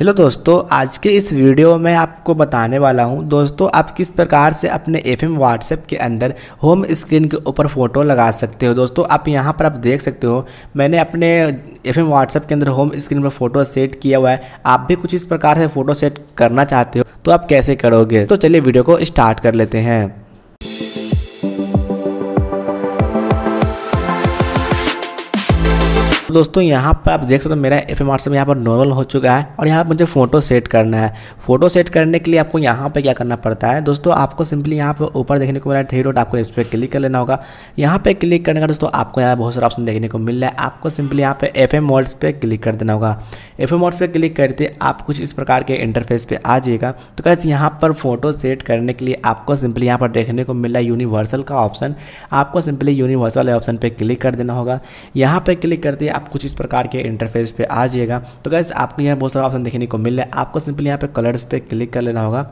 hello दोस्तों आज के इस वीडियो में आपको बताने वाला हूं दोस्तों आप किस प्रकार से अपने एफ़ एम व्हाट्सएप के अंदर होम स्क्रीन के ऊपर फ़ोटो लगा सकते हो दोस्तों आप यहां पर आप देख सकते हो मैंने अपने एफ एम व्हाट्सएप के अंदर होम स्क्रीन पर फ़ोटो सेट किया हुआ है आप भी कुछ इस प्रकार से फ़ोटो सेट करना चाहते हो तो आप कैसे करोगे तो चलिए वीडियो को स्टार्ट कर लेते हैं तो दोस्तों यहाँ पर आप देख सकते हो मेरा एफ एम व्हाट्सअप यहाँ पर नॉर्मल हो चुका है और यहाँ पर मुझे फोटो सेट करना है फोटो सेट करने के लिए आपको यहाँ पर क्या करना पड़ता है दोस्तों आपको सिंपली यहाँ पर ऊपर देखने को मिला थ्री डॉट आपको इस पर क्लिक कर लेना होगा यहाँ पर क्लिक करने का दोस्तों आपको यहाँ बहुत सारा ऑप्शन देखने को मिल रहा है आपको सिंपली यहाँ पर एफ एम वर्ड्स पर क्लिक कर देना होगा एफ एम वर्ड्स पर क्लिक करते आप कुछ इस प्रकार के इंटरफेस पर आ जाएगा तो कैसे यहाँ पर फोटो सेट करने के लिए आपको सिंपली यहाँ पर देखने को मिल रहा है यूनिवर्सल का ऑप्शन आपको सिंपली यूनिवर्सल ऑप्शन पर क्लिक कर देना होगा यहाँ पर क्लिक करते आप कुछ इस प्रकार के इंटरफेस पे आ जाइएगा तो गैस आपको यहाँ बहुत सारा ऑप्शन देखने को मिल रहा है आपको सिंपली यहाँ पे कलर्स पे क्लिक कर लेना होगा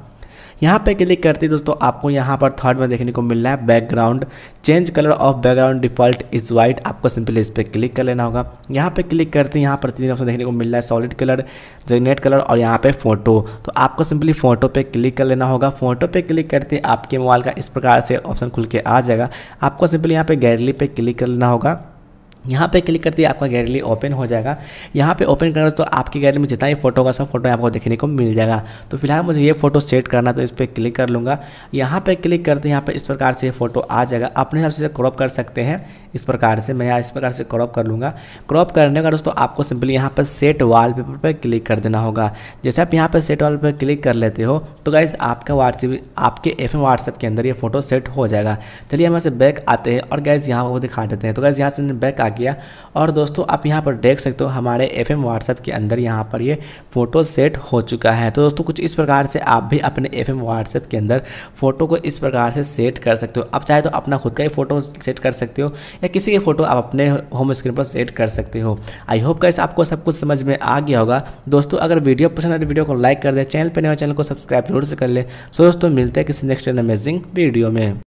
यहाँ पे क्लिक करते ही दोस्तों आपको यहाँ पर थर्ड में देखने को मिल रहा है background change colour of background default is white आपको सिंपली इस पर क्लिक कर लेना होगा यहाँ पे क्लिक करते ही यहाँ पर तीन ऑप्शन देखने को मिल रहा है सॉलिड कलर जेनेट कलर और यहाँ पे फोटो तो आपको सिंपली फोटो पे क्लिक कर लेना होगा फोटो पे क्लिक करते आपके मोबाइल का इस प्रकार से ऑप्शन खुल के आ जाएगा आपको सिंपली यहाँ पे गैलरी पे क्लिक कर लेना होगा यहाँ पे क्लिक करते ही आपका गैलरी ओपन हो जाएगा यहाँ पे ओपन करना तो आपकी गैलरी में जितना ही फोटो का सब फोटो आपको देखने को मिल जाएगा तो फिलहाल मुझे ये फोटो सेट करना तो इस पर क्लिक कर लूँगा यहाँ पे क्लिक करते हैं यहाँ पे इस प्रकार से ये फोटो आ जाएगा अपने हिसाब से क्रॉप कर सकते हैं इस प्रकार से मैं इस प्रकार से क्रॉप कर लूँगा क्रॉप करने का दोस्तों आपको सिंपली यहाँ पर सेट वाल पेपर पर क्लिक कर देना होगा जैसे आप यहाँ पर सेट वाल पर क्लिक कर लेते हो तो गाइज आपका व्हाट्सएप आपके एफ एम व्हाट्सएप के अंदर ये फोटो सेट हो जाएगा चलिए हम यहाँ से बैक आते हैं और गैस यहाँ को दिखा देते हैं तो गैस यहाँ से बैक आ गया और दोस्तों आप यहाँ पर देख सकते हो हमारे एफ एम व्हाट्सएप के अंदर यहाँ पर ये फ़ोटो सेट हो चुका है तो दोस्तों कुछ इस प्रकार से आप भी अपने एफ एम व्हाट्सएप के अंदर फ़ोटो को इस प्रकार से सेट कर सकते हो आप चाहे तो अपना खुद का ही फ़ोटो सेट कर सकते हो या किसी के फ़ोटो आप अपने होम स्क्रीन पर सेट कर सकते हो आई होप का आपको सब कुछ समझ में आ गया होगा दोस्तों अगर वीडियो पसंद है तो वीडियो को लाइक कर दे चैनल पर नए चैनल को सब्सक्राइब जरूर से कर ले सो दोस्तों मिलते हैं किसी नेक्स्ट अमेजिंग वीडियो में